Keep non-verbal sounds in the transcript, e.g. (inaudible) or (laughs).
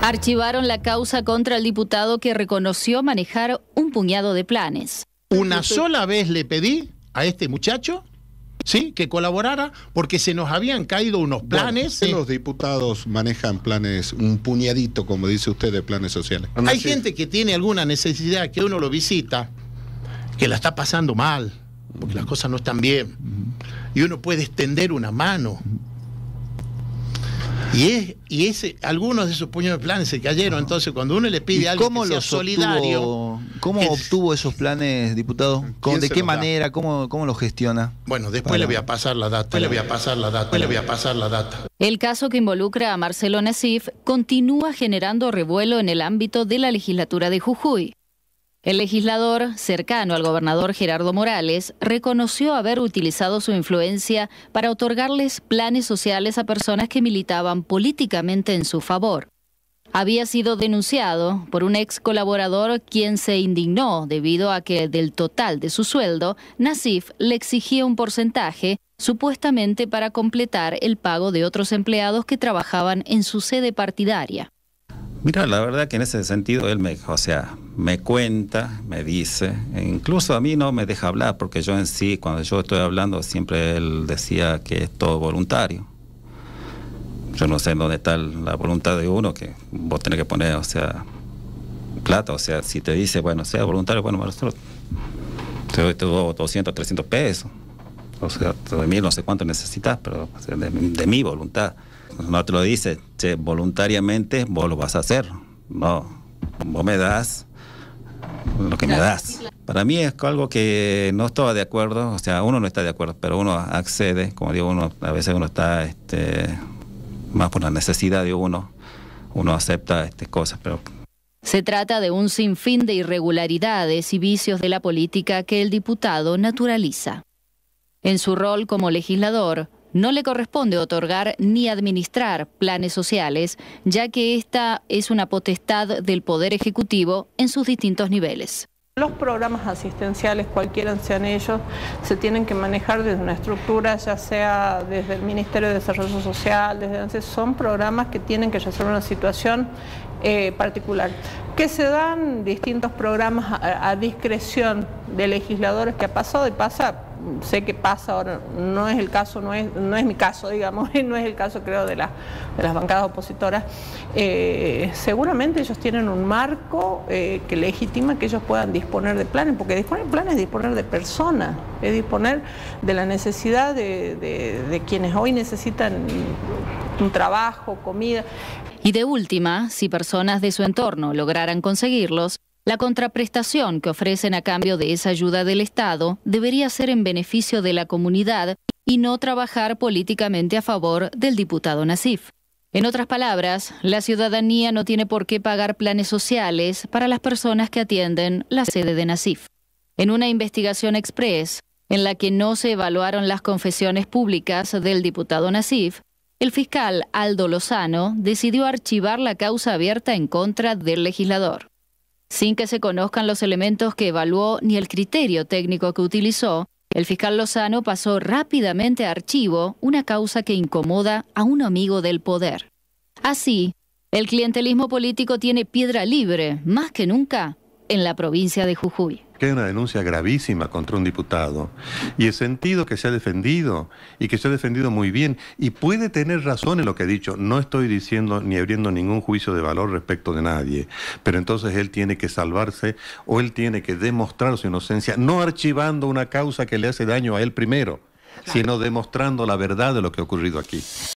Archivaron la causa contra el diputado que reconoció manejar un puñado de planes. Una sola vez le pedí a este muchacho ¿sí? que colaborara porque se nos habían caído unos planes. los diputados manejan planes, un puñadito, como dice usted, de planes sociales. Hay gente que tiene alguna necesidad que uno lo visita, que la está pasando mal, porque las cosas no están bien, y uno puede extender una mano y, y ese, algunos de esos puños de planes se cayeron. Ah. Entonces, cuando uno le pide algo cómo que solidario. Obtuvo, ¿Cómo obtuvo esos planes, diputado? ¿De qué manera? ¿Cómo, ¿Cómo los gestiona? Bueno, después le voy a pasar la data. Después le voy a pasar la data. Después le voy a pasar la data. El caso que involucra a Marcelo Nesif continúa generando revuelo en el ámbito de la legislatura de Jujuy. El legislador, cercano al gobernador Gerardo Morales, reconoció haber utilizado su influencia para otorgarles planes sociales a personas que militaban políticamente en su favor. Había sido denunciado por un ex colaborador quien se indignó debido a que del total de su sueldo, Nasif le exigía un porcentaje supuestamente para completar el pago de otros empleados que trabajaban en su sede partidaria. Mira, la verdad que en ese sentido él me, o sea, me cuenta, me dice, e incluso a mí no me deja hablar, porque yo en sí, cuando yo estoy hablando, siempre él decía que es todo voluntario. Yo no sé en dónde está la voluntad de uno, que vos tenés que poner, o sea, plata, o sea, si te dice, bueno, sea voluntario, bueno, nosotros te doy 200, 300 pesos, o sea, de mí no sé cuánto necesitas, pero de, de mi voluntad no te lo dice, voluntariamente vos lo vas a hacer. No, vos me das lo que me das. Para mí es algo que no estaba de acuerdo, o sea, uno no está de acuerdo, pero uno accede, como digo, uno a veces uno está este, más por la necesidad de uno, uno acepta este, cosas, pero... Se trata de un sinfín de irregularidades y vicios de la política que el diputado naturaliza. En su rol como legislador, no le corresponde otorgar ni administrar planes sociales, ya que esta es una potestad del Poder Ejecutivo en sus distintos niveles. Los programas asistenciales, cualquiera sean ellos, se tienen que manejar desde una estructura, ya sea desde el Ministerio de Desarrollo Social, desde ANSES, son programas que tienen que resolver una situación eh, particular. Que se dan distintos programas a, discreción de legisladores que ha pasado y pasa sé que pasa ahora, no es el caso, no es, no es mi caso, (laughs) digamos, no es el caso creo de, de las bancadas opositoras, eh, seguramente ellos tienen un marco eh, que legitima que ellos puedan disponer de planes, porque disponer de planes es disponer de personas, es disponer de la necesidad de quienes hoy necesitan un trabajo, comida. Y de última, si personas de su entorno lograran conseguirlos, la contraprestación que ofrecen a cambio de esa ayuda del Estado debería ser en beneficio de la comunidad y no trabajar políticamente a favor del diputado Nasif. En otras palabras, la ciudadanía no tiene por qué pagar planes sociales para las personas que atienden la sede de Nasif. En una investigación express, en la que no se evaluaron las confesiones públicas del diputado Nasif, el fiscal Aldo Lozano decidió archivar la causa abierta en contra del legislador. Sin que se conozcan los elementos que evaluó ni el criterio técnico que utilizó, el fiscal Lozano pasó rápidamente a archivo una causa que incomoda a un amigo del poder. Así, el clientelismo político tiene piedra libre, más que nunca, en la provincia de Jujuy. Que hay una denuncia gravísima contra un diputado y he sentido que se ha defendido y que se ha defendido muy bien y puede tener razón en lo que ha dicho. No estoy diciendo ni abriendo ningún juicio de valor respecto de nadie, pero entonces él tiene que salvarse o él tiene que demostrar su inocencia, no archivando una causa que le hace daño a él primero, sino demostrando la verdad de lo que ha ocurrido aquí.